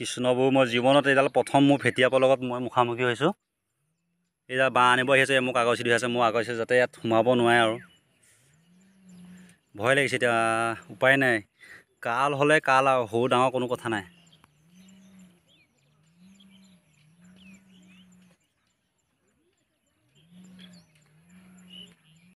কৃষ্ণবোৰ মই জীৱনত এইডাল প্ৰথম মোৰ ভেটিয়াপৰ লগত মই মুখামুখি হৈছোঁ এইডাল বাঁহ আনিব আহিছে মোক আগৰ দি আছে মোৰ আগৈছে যাতে ইয়াত সোমাব নোৱাৰে আৰু ভয় লাগিছে এতিয়া উপায় নাই কাল হ'লে কাল আৰু সৰু ডাঙৰ কোনো কথা নাই